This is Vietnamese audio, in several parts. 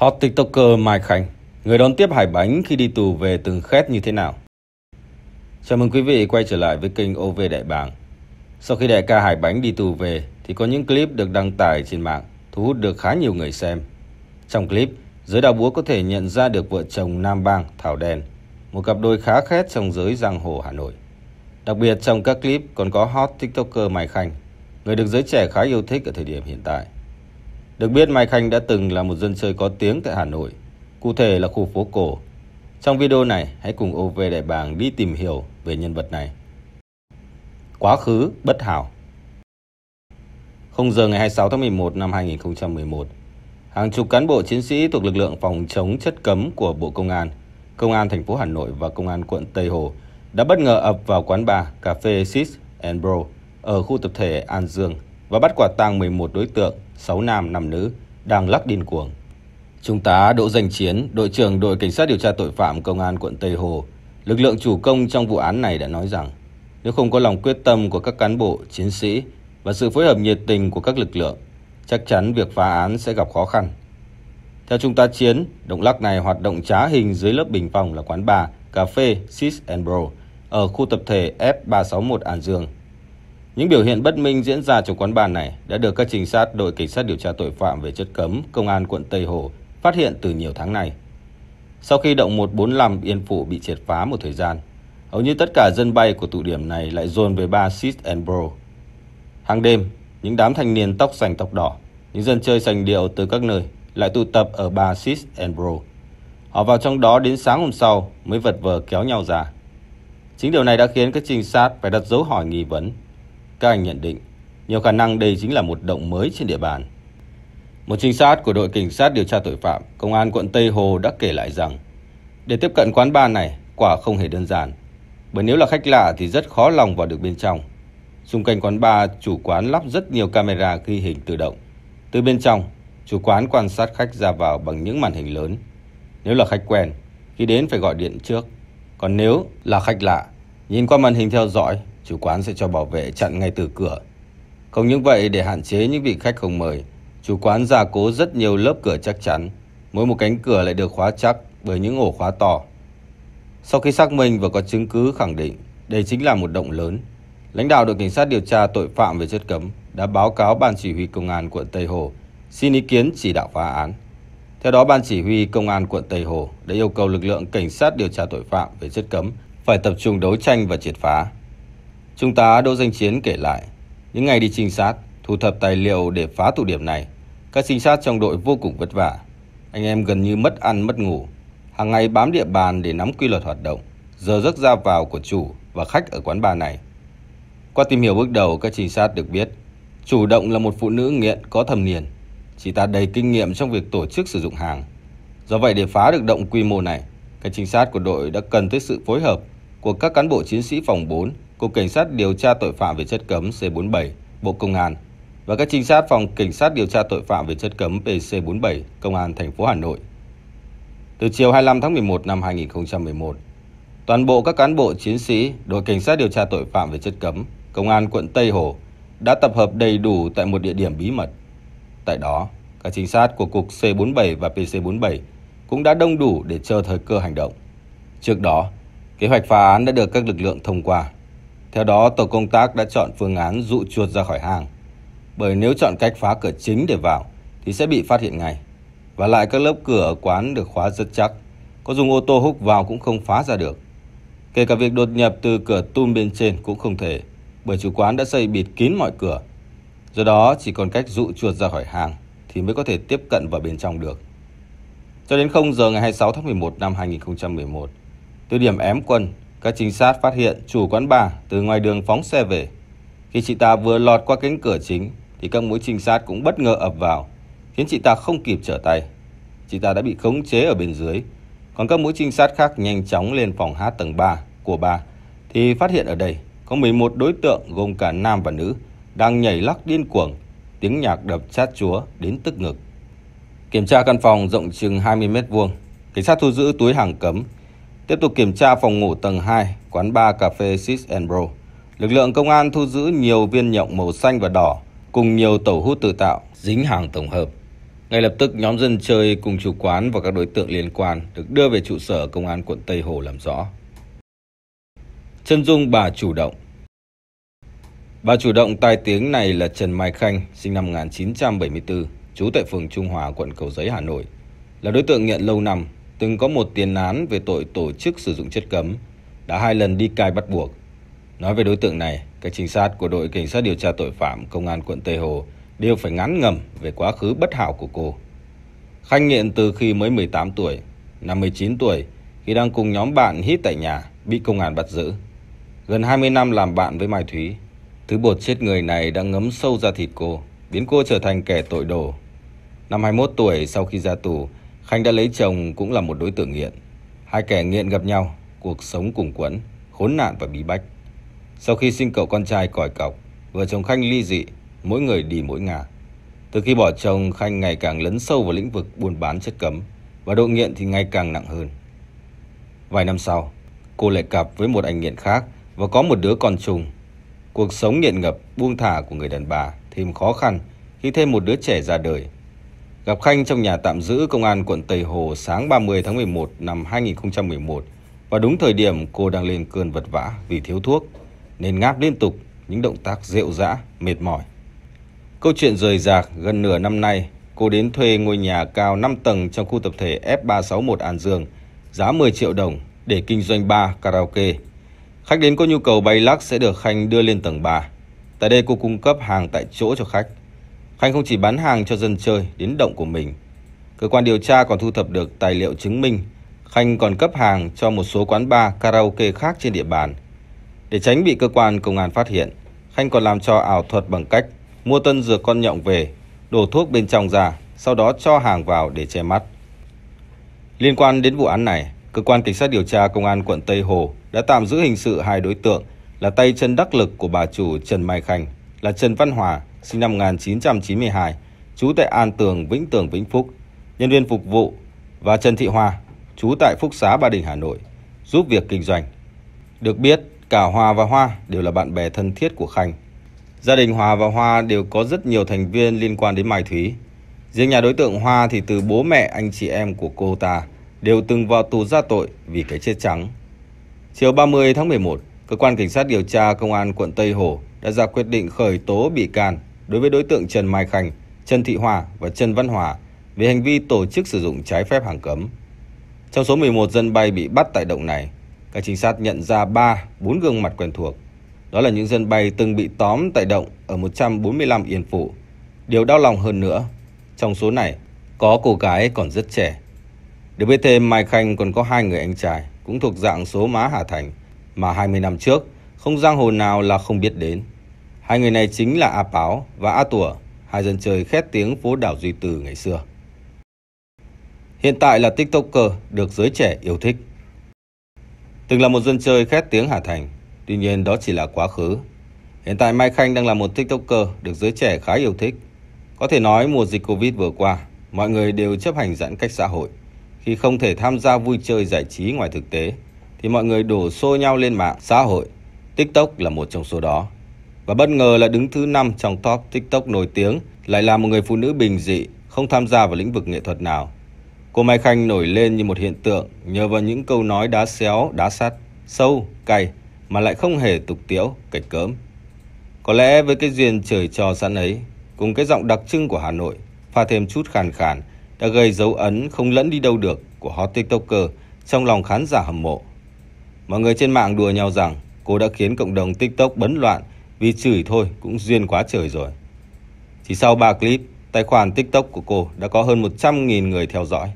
Hot TikToker Mai Khánh, người đón tiếp Hải Bánh khi đi tù về từng khét như thế nào? Chào mừng quý vị quay trở lại với kênh OV Đại Bàng. Sau khi đại ca Hải Bánh đi tù về thì có những clip được đăng tải trên mạng thu hút được khá nhiều người xem. Trong clip, giới đào búa có thể nhận ra được vợ chồng Nam Bang Thảo Đen, một cặp đôi khá khét trong giới giang hồ Hà Nội. Đặc biệt trong các clip còn có hot TikToker Mai Khanh, người được giới trẻ khá yêu thích ở thời điểm hiện tại. Được biết Mai Khanh đã từng là một dân chơi có tiếng tại Hà Nội, cụ thể là khu phố cổ. Trong video này, hãy cùng OV Đại Bàng đi tìm hiểu về nhân vật này. Quá khứ bất hảo 0 giờ ngày 26 tháng 11 năm 2011, hàng chục cán bộ chiến sĩ thuộc lực lượng phòng chống chất cấm của Bộ Công an, Công an thành phố Hà Nội và Công an quận Tây Hồ đã bất ngờ ập vào quán bar cà phê Sis and Bro ở khu tập thể An Dương và bắt quả tang 11 đối tượng 6 nam 5 nữ, đang lắc điên cuồng. Trung tá Đỗ Danh Chiến, đội trưởng đội cảnh sát điều tra tội phạm công an quận Tây Hồ, lực lượng chủ công trong vụ án này đã nói rằng, nếu không có lòng quyết tâm của các cán bộ, chiến sĩ và sự phối hợp nhiệt tình của các lực lượng, chắc chắn việc phá án sẽ gặp khó khăn. Theo Trung tá Chiến, động lắc này hoạt động trá hình dưới lớp bình phòng là quán bar, cà phê Sis and Bro ở khu tập thể F361 An Dương. Những biểu hiện bất minh diễn ra trong quán bar này đã được các trinh sát đội cảnh sát điều tra tội phạm về chất cấm công an quận Tây Hồ phát hiện từ nhiều tháng nay. Sau khi động 145 Yên Phụ bị triệt phá một thời gian, hầu như tất cả dân bay của tụ điểm này lại dồn về bar Sis and Bro. Hàng đêm, những đám thanh niên tóc xanh tóc đỏ, những dân chơi sành điệu từ các nơi lại tụ tập ở bar Sis and Bro. Họ vào trong đó đến sáng hôm sau mới vật vờ kéo nhau ra. Chính điều này đã khiến các trinh sát phải đặt dấu hỏi nghi vấn các anh nhận định, nhiều khả năng đây chính là một động mới trên địa bàn. Một trinh sát của đội cảnh sát điều tra tội phạm, công an quận Tây Hồ đã kể lại rằng, để tiếp cận quán bar này quả không hề đơn giản, bởi nếu là khách lạ thì rất khó lòng vào được bên trong. Xung quanh quán bar, chủ quán lắp rất nhiều camera ghi hình tự động. Từ bên trong, chủ quán quan sát khách ra vào bằng những màn hình lớn. Nếu là khách quen, khi đến phải gọi điện trước. Còn nếu là khách lạ, nhìn qua màn hình theo dõi chủ quán sẽ cho bảo vệ chặn ngay từ cửa. Không những vậy, để hạn chế những vị khách không mời, chủ quán gia cố rất nhiều lớp cửa chắc chắn. Mỗi một cánh cửa lại được khóa chắc bởi những ổ khóa to. Sau khi xác minh và có chứng cứ khẳng định đây chính là một động lớn, lãnh đạo đội cảnh sát điều tra tội phạm về chất cấm đã báo cáo ban chỉ huy công an quận Tây Hồ xin ý kiến chỉ đạo phá án. Theo đó, ban chỉ huy công an quận Tây Hồ đã yêu cầu lực lượng cảnh sát điều tra tội phạm về chất cấm phải tập trung đấu tranh và triệt phá. Trung tá Đỗ Danh Chiến kể lại, những ngày đi trinh sát, thu thập tài liệu để phá tụ điểm này, các trinh sát trong đội vô cùng vất vả. Anh em gần như mất ăn mất ngủ, hàng ngày bám địa bàn để nắm quy luật hoạt động, giờ giấc ra vào của chủ và khách ở quán bar này. Qua tìm hiểu bước đầu, các trinh sát được biết, chủ động là một phụ nữ nghiện có thâm niên, chị ta đầy kinh nghiệm trong việc tổ chức sử dụng hàng. Do vậy để phá được động quy mô này, các trinh sát của đội đã cần tới sự phối hợp của các cán bộ chiến sĩ phòng 4 Cục Cảnh sát điều tra tội phạm về chất cấm C47, Bộ Công an và các trinh sát phòng Cảnh sát điều tra tội phạm về chất cấm PC47, Công an thành phố Hà Nội. Từ chiều 25 tháng 11 năm 2011, toàn bộ các cán bộ chiến sĩ đội cảnh sát điều tra tội phạm về chất cấm, Công an quận Tây Hồ đã tập hợp đầy đủ tại một địa điểm bí mật. Tại đó, các trinh sát của cục C47 và PC47 cũng đã đông đủ để chờ thời cơ hành động. Trước đó, kế hoạch phá án đã được các lực lượng thông qua. Theo đó, tổ công tác đã chọn phương án dụ chuột ra khỏi hàng, Bởi nếu chọn cách phá cửa chính để vào thì sẽ bị phát hiện ngay. Và lại các lớp cửa ở quán được khóa rất chắc, có dùng ô tô húc vào cũng không phá ra được. Kể cả việc đột nhập từ cửa tum bên trên cũng không thể, bởi chủ quán đã xây bịt kín mọi cửa. Do đó chỉ còn cách dụ chuột ra khỏi hàng thì mới có thể tiếp cận vào bên trong được. Cho đến 0 giờ ngày 26 tháng 11 năm 2011, từ điểm ém quân, các trinh sát phát hiện chủ quán bà từ ngoài đường phóng xe về. Khi chị ta vừa lọt qua cánh cửa chính thì các mũi trinh sát cũng bất ngờ ập vào, khiến chị ta không kịp trở tay. Chị ta đã bị khống chế ở bên dưới. Còn các mũi trinh sát khác nhanh chóng lên phòng hát tầng 3 của bà thì phát hiện ở đây có 11 đối tượng gồm cả nam và nữ đang nhảy lắc điên cuồng, tiếng nhạc đập chát chúa đến tức ngực. Kiểm tra căn phòng rộng chừng 20 mét vuông, cảnh sát thu giữ túi hàng cấm Tiếp tục kiểm tra phòng ngủ tầng 2, quán bar cà phê Sis and Bro. Lực lượng công an thu giữ nhiều viên nhộng màu xanh và đỏ cùng nhiều tẩu hút tự tạo, dính hàng tổng hợp. Ngay lập tức nhóm dân chơi cùng chủ quán và các đối tượng liên quan được đưa về trụ sở công an quận Tây Hồ làm rõ. Chân dung bà chủ động Bà chủ động tai tiếng này là Trần Mai Khanh, sinh năm 1974, trú tại phường Trung Hòa, quận Cầu Giấy, Hà Nội. Là đối tượng nghiện lâu năm, từng có một tiền án về tội tổ chức sử dụng chất cấm, đã hai lần đi cai bắt buộc. Nói về đối tượng này, các trinh sát của đội cảnh sát điều tra tội phạm công an quận Tây Hồ đều phải ngán ngầm về quá khứ bất hảo của cô. Khanh nghiện từ khi mới 18 tuổi, năm 19 tuổi khi đang cùng nhóm bạn hít tại nhà bị công an bắt giữ. Gần 20 năm làm bạn với Mai Thúy, thứ bột chết người này đã ngấm sâu ra thịt cô, biến cô trở thành kẻ tội đồ. Năm 21 tuổi sau khi ra tù, Khanh đã lấy chồng cũng là một đối tượng nghiện. Hai kẻ nghiện gặp nhau, cuộc sống cùng quẫn, khốn nạn và bí bách. Sau khi sinh cậu con trai còi cọc, vợ chồng Khanh ly dị, mỗi người đi mỗi ngả. Từ khi bỏ chồng, Khanh ngày càng lấn sâu vào lĩnh vực buôn bán chất cấm và độ nghiện thì ngày càng nặng hơn. Vài năm sau, cô lại cặp với một anh nghiện khác và có một đứa con chung. Cuộc sống nghiện ngập, buông thả của người đàn bà thêm khó khăn khi thêm một đứa trẻ ra đời Gặp Khanh trong nhà tạm giữ công an quận Tây Hồ sáng 30 tháng 11 năm 2011 và đúng thời điểm cô đang lên cơn vật vã vì thiếu thuốc nên ngáp liên tục những động tác rệu rã, mệt mỏi. Câu chuyện rời rạc gần nửa năm nay, cô đến thuê ngôi nhà cao 5 tầng trong khu tập thể F361 An Dương, giá 10 triệu đồng để kinh doanh bar karaoke. Khách đến có nhu cầu bay lắc sẽ được Khanh đưa lên tầng 3. Tại đây cô cung cấp hàng tại chỗ cho khách. Khanh không chỉ bán hàng cho dân chơi đến động của mình. Cơ quan điều tra còn thu thập được tài liệu chứng minh Khanh còn cấp hàng cho một số quán bar karaoke khác trên địa bàn. Để tránh bị cơ quan công an phát hiện, Khanh còn làm cho ảo thuật bằng cách mua tân dược con nhộng về, đổ thuốc bên trong ra, sau đó cho hàng vào để che mắt. Liên quan đến vụ án này, cơ quan cảnh sát điều tra công an quận Tây Hồ đã tạm giữ hình sự hai đối tượng là tay chân đắc lực của bà chủ Trần Mai Khanh là Trần Văn Hòa sinh năm 1992, trú tại An Tường, Vĩnh Tường, Vĩnh Phúc, nhân viên phục vụ và Trần Thị Hoa, trú tại Phúc Xá Ba Đình, Hà Nội, giúp việc kinh doanh. Được biết, cả Hòa và Hoa đều là bạn bè thân thiết của Khanh. Gia đình Hòa và Hoa đều có rất nhiều thành viên liên quan đến Mai Thúy. Riêng nhà đối tượng Hoa thì từ bố mẹ anh chị em của cô ta đều từng vào tù ra tội vì cái chết trắng. Chiều 30 tháng 11, Cơ quan Cảnh sát điều tra Công an quận Tây Hồ đã ra quyết định khởi tố bị can đối với đối tượng Trần Mai Khanh, Trần Thị Hòa và Trần Văn Hòa về hành vi tổ chức sử dụng trái phép hàng cấm. Trong số 11 dân bay bị bắt tại động này, các trinh sát nhận ra 3, 4 gương mặt quen thuộc. Đó là những dân bay từng bị tóm tại động ở 145 Yên Phụ. Điều đau lòng hơn nữa, trong số này có cô gái còn rất trẻ. Được biết thêm Mai Khanh còn có hai người anh trai cũng thuộc dạng số má Hà Thành mà 20 năm trước không giang hồ nào là không biết đến. Hai người này chính là A Páo và A Tủa, hai dân chơi khét tiếng phố đảo Duy Từ ngày xưa. Hiện tại là TikToker được giới trẻ yêu thích. Từng là một dân chơi khét tiếng Hà Thành, tuy nhiên đó chỉ là quá khứ. Hiện tại Mai Khanh đang là một TikToker được giới trẻ khá yêu thích. Có thể nói mùa dịch Covid vừa qua, mọi người đều chấp hành giãn cách xã hội. Khi không thể tham gia vui chơi giải trí ngoài thực tế, thì mọi người đổ xô nhau lên mạng xã hội. TikTok là một trong số đó. Và bất ngờ là đứng thứ 5 trong top TikTok nổi tiếng, lại là một người phụ nữ bình dị, không tham gia vào lĩnh vực nghệ thuật nào. Cô Mai Khanh nổi lên như một hiện tượng nhờ vào những câu nói đá xéo, đá sắt, sâu, cay mà lại không hề tục tiễu, cạch cỡm. Có lẽ với cái duyên trời cho sẵn ấy, cùng cái giọng đặc trưng của Hà Nội, pha thêm chút khàn khàn, đã gây dấu ấn không lẫn đi đâu được của hot tiktoker trong lòng khán giả hâm mộ. Mọi người trên mạng đùa nhau rằng cô đã khiến cộng đồng tiktok bấn loạn vì chửi thôi cũng duyên quá trời rồi. Chỉ sau 3 clip, tài khoản TikTok của cô đã có hơn 100.000 người theo dõi.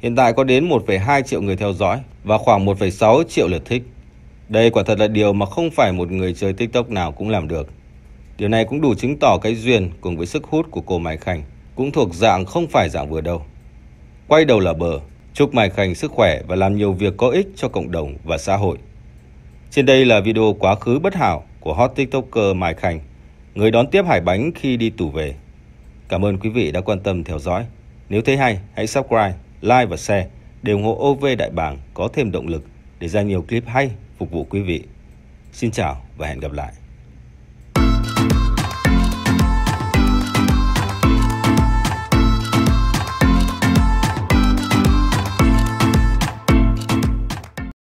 Hiện tại có đến 1,2 triệu người theo dõi và khoảng 1,6 triệu lượt thích. Đây quả thật là điều mà không phải một người chơi TikTok nào cũng làm được. Điều này cũng đủ chứng tỏ cái duyên cùng với sức hút của cô Mai Khanh cũng thuộc dạng không phải dạng vừa đâu. Quay đầu là bờ, chúc Mai Khanh sức khỏe và làm nhiều việc có ích cho cộng đồng và xã hội. Trên đây là video quá khứ bất hảo của hot tiktoker Mai Khanh, người đón tiếp Hải Bánh khi đi tù về. Cảm ơn quý vị đã quan tâm theo dõi. Nếu thấy hay, hãy subscribe, like và share để ủng hộ OV Đại Bàng có thêm động lực để ra nhiều clip hay phục vụ quý vị. Xin chào và hẹn gặp lại.